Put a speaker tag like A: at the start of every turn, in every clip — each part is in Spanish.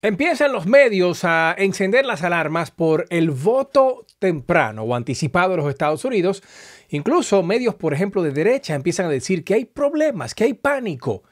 A: Empiezan los medios a encender las alarmas por el voto temprano o anticipado de los Estados Unidos. Incluso medios, por ejemplo, de derecha empiezan a decir que hay problemas, que hay pánico.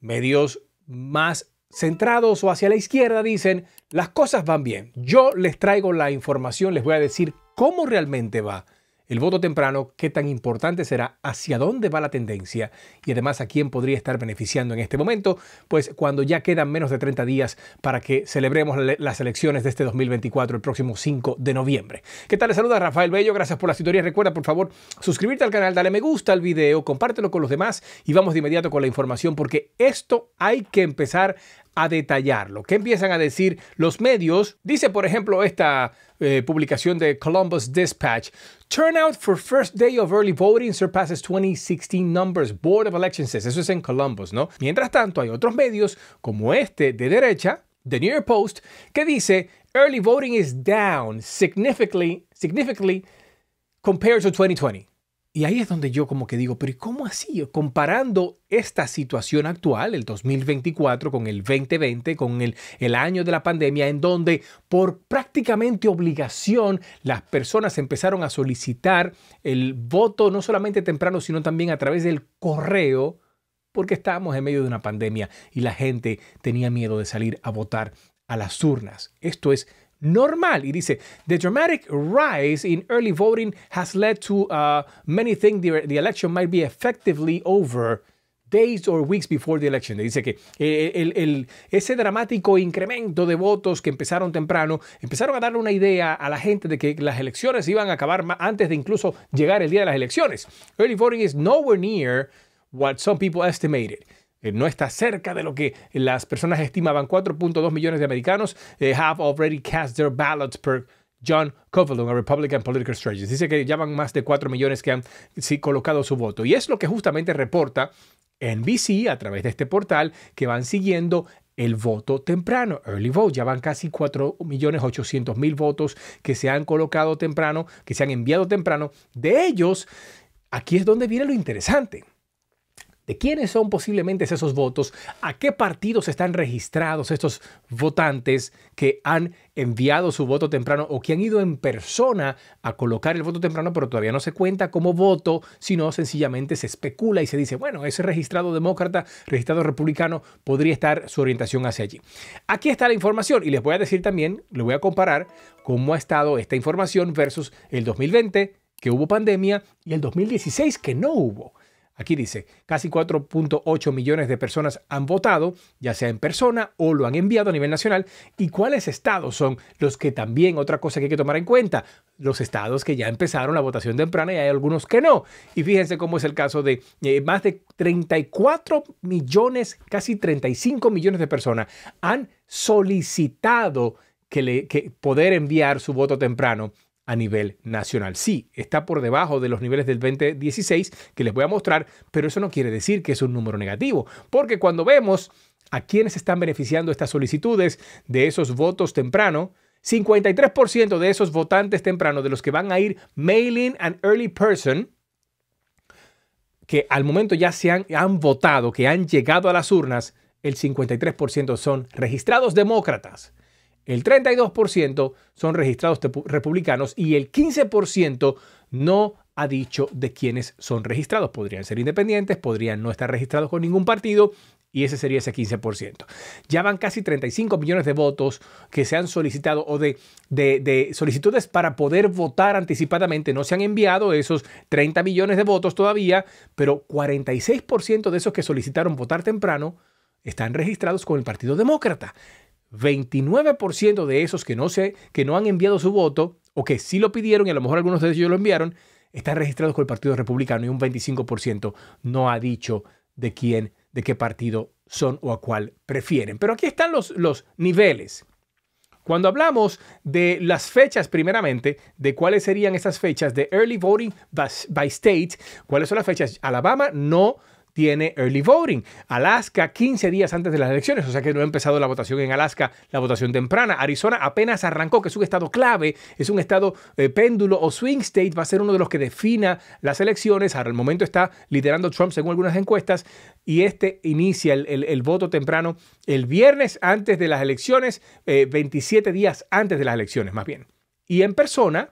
A: Medios más centrados o hacia la izquierda dicen, las cosas van bien. Yo les traigo la información, les voy a decir cómo realmente va el voto temprano, qué tan importante será, hacia dónde va la tendencia y además a quién podría estar beneficiando en este momento, pues cuando ya quedan menos de 30 días para que celebremos las elecciones de este 2024 el próximo 5 de noviembre. ¿Qué tal? Les saluda Rafael Bello, gracias por la historia. Recuerda, por favor, suscribirte al canal, dale me gusta al video, compártelo con los demás y vamos de inmediato con la información porque esto hay que empezar a detallarlo. que empiezan a decir los medios? Dice, por ejemplo, esta eh, publicación de Columbus Dispatch. Turnout for first day of early voting surpasses 2016 numbers. Board of Elections says. Eso es en Columbus, ¿no? Mientras tanto, hay otros medios como este de derecha, The New York Post, que dice early voting is down significantly, significantly compared to 2020. Y ahí es donde yo como que digo, pero ¿y cómo así? Comparando esta situación actual, el 2024, con el 2020, con el, el año de la pandemia, en donde por prácticamente obligación las personas empezaron a solicitar el voto no solamente temprano, sino también a través del correo, porque estábamos en medio de una pandemia y la gente tenía miedo de salir a votar a las urnas. Esto es normal. Y dice, the dramatic rise in early voting has led to uh, many think the, election might be effectively over days or weeks before the election. Dice que eh, el, el, ese dramático incremento de votos que empezaron temprano, empezaron a darle una idea a la gente de que las elecciones iban a acabar antes de incluso llegar el día de las elecciones. Early voting is nowhere near what some people estimated. Eh, no está cerca de lo que las personas estimaban. 4.2 millones de americanos eh, have already cast their ballots per John Covellon a Republican Political Strategist. Dice que van más de 4 millones que han colocado su voto. Y es lo que justamente reporta NBC a través de este portal que van siguiendo el voto temprano, early vote. Ya van casi 4.800.000 votos que se han colocado temprano, que se han enviado temprano. De ellos, aquí es donde viene lo interesante de quiénes son posiblemente esos votos, a qué partidos están registrados estos votantes que han enviado su voto temprano o que han ido en persona a colocar el voto temprano, pero todavía no se cuenta como voto, sino sencillamente se especula y se dice, bueno, ese registrado demócrata, registrado republicano, podría estar su orientación hacia allí. Aquí está la información y les voy a decir también, le voy a comparar cómo ha estado esta información versus el 2020 que hubo pandemia y el 2016 que no hubo. Aquí dice, casi 4.8 millones de personas han votado, ya sea en persona o lo han enviado a nivel nacional. ¿Y cuáles estados son los que también, otra cosa que hay que tomar en cuenta, los estados que ya empezaron la votación temprana y hay algunos que no? Y fíjense cómo es el caso de eh, más de 34 millones, casi 35 millones de personas han solicitado que, le, poder enviar su voto temprano a nivel nacional. Sí, está por debajo de los niveles del 2016 que les voy a mostrar, pero eso no quiere decir que es un número negativo, porque cuando vemos a quienes están beneficiando estas solicitudes de esos votos temprano, 53% de esos votantes temprano, de los que van a ir mailing an early person, que al momento ya se han, han votado, que han llegado a las urnas, el 53% son registrados demócratas. El 32% son registrados republicanos y el 15% no ha dicho de quiénes son registrados. Podrían ser independientes, podrían no estar registrados con ningún partido y ese sería ese 15%. Ya van casi 35 millones de votos que se han solicitado o de, de, solicitudes para poder votar anticipadamente. No se han enviado esos 30 millones de votos todavía, pero 46% de esos que solicitaron votar temprano están registrados con el Partido Demócrata. 29% de esos que no, sé, que no han enviado su voto, o que sí lo pidieron, y a lo mejor algunos de ellos lo enviaron, están registrados con el Partido Republicano y un 25% no ha dicho de quién, de qué partido son o a cuál prefieren. Pero aquí están los, los niveles. Cuando hablamos de las fechas, primeramente, de cuáles serían esas fechas de early voting by, by state, cuáles son las fechas, Alabama no tiene early voting. Alaska 15 días antes de las elecciones, o sea que no ha empezado la votación en Alaska, la votación temprana. Arizona apenas arrancó, que es un estado clave, es un estado eh, péndulo o swing state, va a ser uno de los que defina las elecciones. Ahora el momento está liderando Trump según algunas encuestas y este inicia el, voto temprano el viernes antes de las elecciones, 27 eh, días antes de las elecciones más bien. Y en persona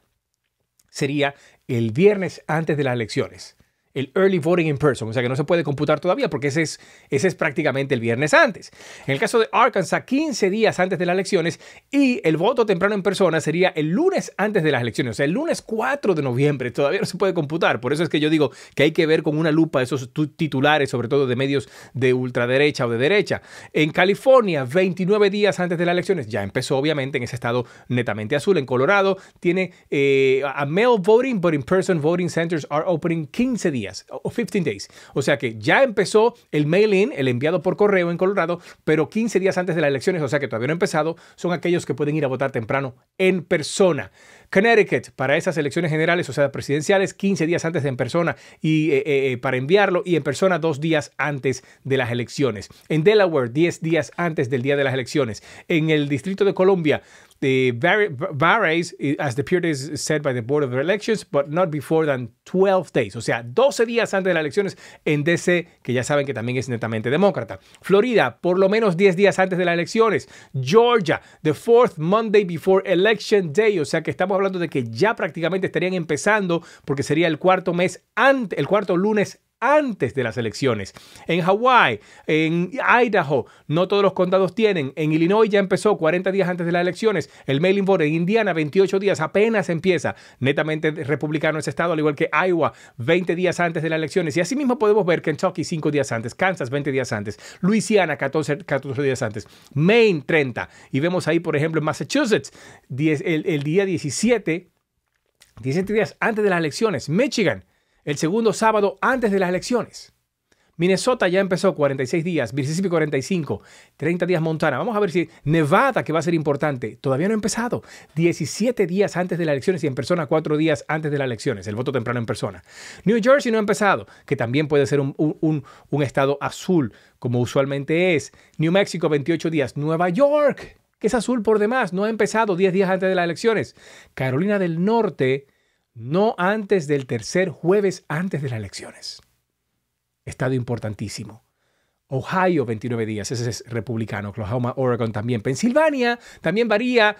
A: sería el viernes antes de las elecciones el early voting in person, o sea que no se puede computar todavía porque ese es, ese es prácticamente el viernes antes. En el caso de Arkansas, 15 días antes de las elecciones y el voto temprano en persona sería el lunes antes de las elecciones, o sea, el lunes 4 de noviembre, todavía no se puede computar. Por eso es que yo digo que hay que ver con una lupa esos titulares, sobre todo de medios de ultraderecha o de derecha. En California, 29 días antes de las elecciones, ya empezó obviamente en ese estado netamente azul. En Colorado tiene eh, a mail voting, but in person voting centers are opening 15 días o 15 days. O sea que ya empezó el mail-in, el enviado por correo en Colorado, pero 15 días antes de las elecciones, o sea que todavía no ha empezado, son aquellos que pueden ir a votar temprano en persona. Connecticut, para esas elecciones generales, o sea, presidenciales, 15 días antes de en persona y eh, eh, eh, para enviarlo y en persona dos días antes de las elecciones. En Delaware, 10 días antes del día de las elecciones. En el Distrito de Colombia, The varies eh, as the period is set by the Board of Elections, but not before than 12 days. O sea, 12 días antes de las elecciones en DC, que ya saben que también es netamente demócrata. Florida, por lo menos 10 días antes de las elecciones. Georgia, the fourth Monday before Election Day. O sea que estamos hablando de que ya prácticamente estarían empezando, porque sería el cuarto mes, antes. el cuarto lunes antes de las elecciones. En Hawái, en Idaho, no todos los condados tienen. En Illinois ya empezó 40 días antes de las elecciones. El mailing vote en Indiana, 28 días, apenas empieza. Netamente republicano ese estado, al igual que Iowa, 20 días antes de las elecciones. Y así mismo podemos ver Kentucky 5 días antes, Kansas 20 días antes, Luisiana 14, días antes, Maine 30. Y vemos ahí, por ejemplo, en Massachusetts, el, el día 17, 17 días antes de las elecciones, Michigan el segundo sábado antes de las elecciones. Minnesota ya empezó 46 días, Mississippi 45, 30 días Montana. Vamos a ver si Nevada, que va a ser importante, todavía no ha empezado. 17 días antes de las elecciones y en persona 4 días antes de las elecciones, el voto temprano en persona. New Jersey no ha empezado, que también puede ser un, estado azul, como usualmente es. New Mexico 28 días. Nueva York, que es azul por demás, no ha empezado 10 días antes de las elecciones. Carolina del Norte no antes del tercer jueves antes de las elecciones. Estado importantísimo. Ohio 29 días, ese es republicano, Oklahoma, Oregon también, Pensilvania también varía,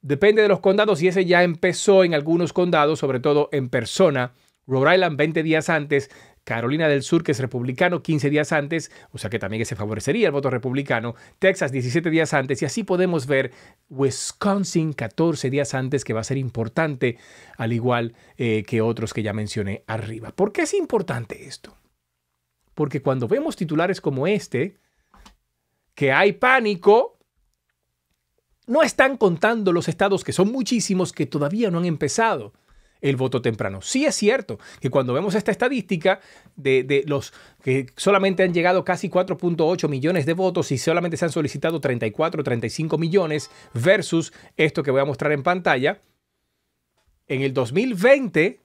A: depende de los condados y ese ya empezó en algunos condados, sobre todo en persona. Rhode Island 20 días antes, Carolina del Sur, que es republicano, 15 días antes, o sea que también se favorecería el voto republicano, Texas 17 días antes, y así podemos ver Wisconsin 14 días antes, que va a ser importante, al igual eh, que otros que ya mencioné arriba. ¿Por qué es importante esto? Porque cuando vemos titulares como este, que hay pánico, no están contando los estados, que son muchísimos, que todavía no han empezado el voto temprano. Sí es cierto que cuando vemos esta estadística de, los que solamente han llegado casi 4.8 millones de votos y solamente se han solicitado 34, 35 millones versus esto que voy a mostrar en pantalla, en el 2020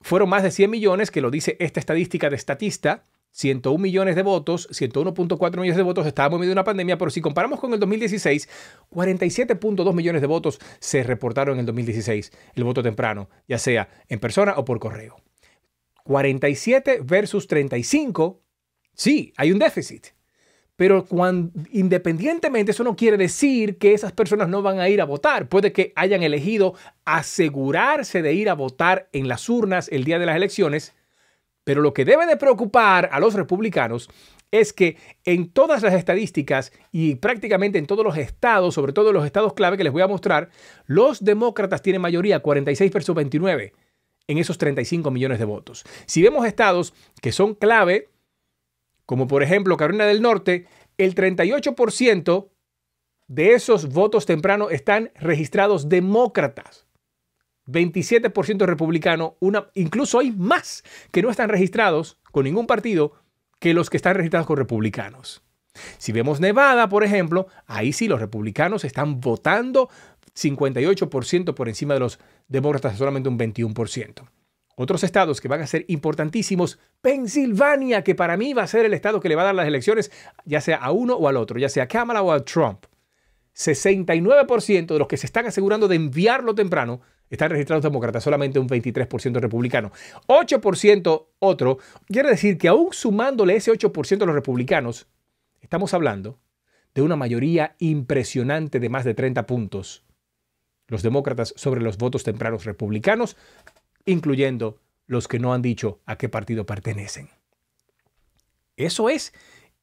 A: fueron más de 100 millones, que lo dice esta estadística de estatista. 101 millones de votos, 101.4 millones de votos, estábamos en medio de una pandemia, pero si comparamos con el 2016, 47.2 millones de votos se reportaron en el 2016, el voto temprano, ya sea en persona o por correo. 47 versus 35, sí, hay un déficit. Pero cuando, independientemente, eso no quiere decir que esas personas no van a ir a votar. Puede que hayan elegido asegurarse de ir a votar en las urnas el día de las elecciones pero lo que debe de preocupar a los republicanos es que en todas las estadísticas y prácticamente en todos los estados, sobre todo en los estados clave que les voy a mostrar, los demócratas tienen mayoría 46 versus 29 en esos 35 millones de votos. Si vemos estados que son clave, como por ejemplo Carolina del Norte, el 38% de esos votos tempranos están registrados demócratas. 27% republicano, una, incluso hay más que no están registrados con ningún partido que los que están registrados con republicanos. Si vemos Nevada, por ejemplo, ahí sí los republicanos están votando 58% por encima de los demócratas, solamente un 21%. Otros estados que van a ser importantísimos, Pensilvania, que para mí va a ser el estado que le va a dar las elecciones, ya sea a uno o al otro, ya sea a Kamala o a Trump. 69% de los que se están asegurando de enviarlo temprano están registrados demócratas, solamente un 23% republicano. 8% otro. Quiere decir que aún sumándole ese 8% a los republicanos, estamos hablando de una mayoría impresionante de más de 30 puntos. Los demócratas sobre los votos tempranos republicanos, incluyendo los que no han dicho a qué partido pertenecen. Eso es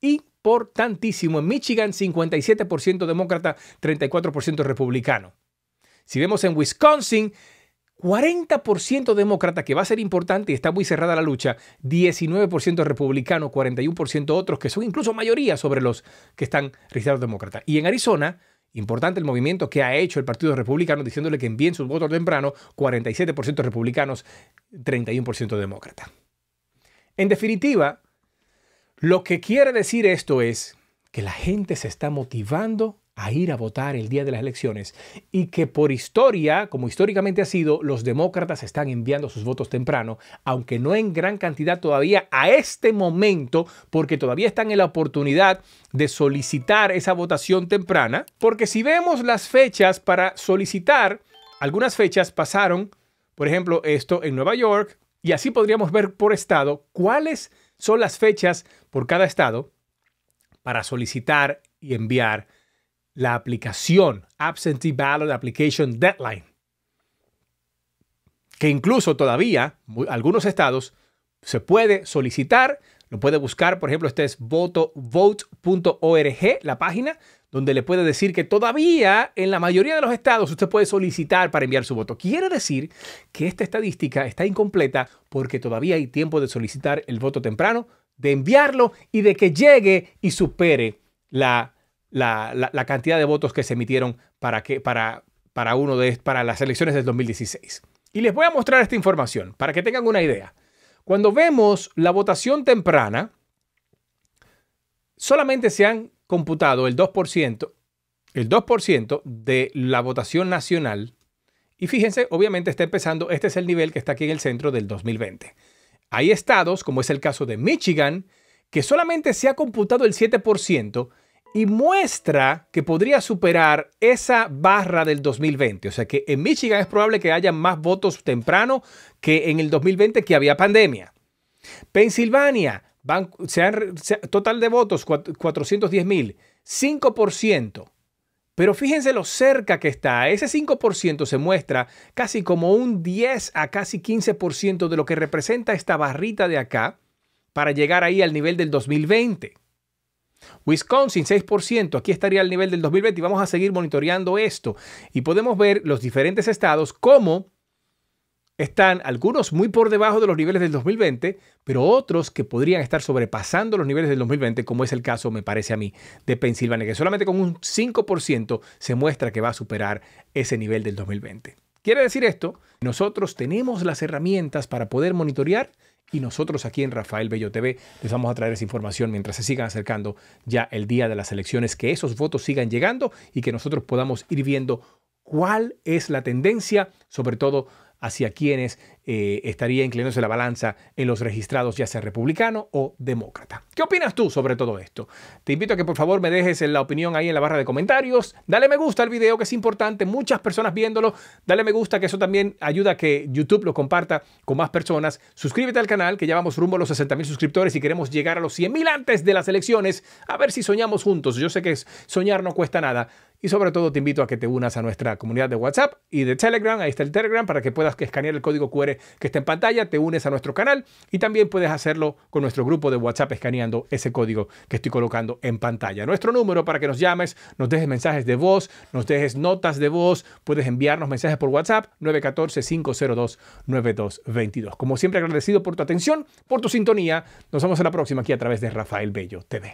A: importantísimo. En Michigan, 57% demócrata, 34% republicano. Si vemos en Wisconsin, 40% demócrata, que va a ser importante y está muy cerrada la lucha, 19% republicano, 41% otros, que son incluso mayoría sobre los que están registrados demócratas. Y en Arizona, importante el movimiento que ha hecho el Partido Republicano diciéndole que envíen sus votos temprano, 47% republicanos, 31% demócrata. En definitiva, lo que quiere decir esto es que la gente se está motivando a ir a votar el día de las elecciones y que por historia, como históricamente ha sido, los demócratas están enviando sus votos temprano, aunque no en gran cantidad todavía a este momento, porque todavía están en la oportunidad de solicitar esa votación temprana, porque si vemos las fechas para solicitar, algunas fechas pasaron, por ejemplo, esto en Nueva York, y así podríamos ver por estado cuáles son las fechas por cada estado para solicitar y enviar la aplicación Absentee Ballot Application Deadline, que incluso todavía algunos estados se puede solicitar, lo puede buscar, por ejemplo, este es votovote.org, la página, donde le puede decir que todavía en la mayoría de los estados usted puede solicitar para enviar su voto. Quiere decir que esta estadística está incompleta porque todavía hay tiempo de solicitar el voto temprano, de enviarlo y de que llegue y supere la la, cantidad de votos que se emitieron para, que, para, para, uno de, para las elecciones del 2016. Y les voy a mostrar esta información para que tengan una idea. Cuando vemos la votación temprana, solamente se han computado el 2%, el 2% de la votación nacional. Y fíjense, obviamente está empezando, este es el nivel que está aquí en el centro del 2020. Hay estados, como es el caso de Michigan, que solamente se ha computado el 7%, y muestra que podría superar esa barra del 2020. O sea que en Michigan es probable que haya más votos temprano que en el 2020 que había pandemia. Pensilvania, total de votos 410 mil, 5%. Pero fíjense lo cerca que está. Ese 5% se muestra casi como un 10 a casi 15% de lo que representa esta barrita de acá para llegar ahí al nivel del 2020. Wisconsin 6%, aquí estaría el nivel del 2020 y vamos a seguir monitoreando esto y podemos ver los diferentes estados cómo están algunos muy por debajo de los niveles del 2020, pero otros que podrían estar sobrepasando los niveles del 2020, como es el caso, me parece a mí, de Pensilvania, que solamente con un 5% se muestra que va a superar ese nivel del 2020. Quiere decir esto, nosotros tenemos las herramientas para poder monitorear y nosotros aquí en Rafael Bello TV les vamos a traer esa información mientras se sigan acercando ya el día de las elecciones, que esos votos sigan llegando y que nosotros podamos ir viendo cuál es la tendencia, sobre todo hacia quienes eh, estaría inclinándose la balanza en los registrados, ya sea republicano o demócrata. ¿Qué opinas tú sobre todo esto? Te invito a que por favor me dejes la opinión ahí en la barra de comentarios. Dale me gusta al video, que es importante, muchas personas viéndolo. Dale me gusta, que eso también ayuda a que YouTube lo comparta con más personas. Suscríbete al canal, que ya vamos rumbo a los 60 mil suscriptores y queremos llegar a los 100 mil antes de las elecciones. A ver si soñamos juntos. Yo sé que soñar no cuesta nada. Y sobre todo te invito a que te unas a nuestra comunidad de WhatsApp y de Telegram. Ahí está el Telegram para que puedas escanear el código QR que está en pantalla, te unes a nuestro canal y también puedes hacerlo con nuestro grupo de WhatsApp escaneando ese código que estoy colocando en pantalla. Nuestro número para que nos llames, nos dejes mensajes de voz, nos dejes notas de voz, puedes enviarnos mensajes por WhatsApp 914-502-9222. Como siempre agradecido por tu atención, por tu sintonía. Nos vemos en la próxima aquí a través de Rafael Bello TV.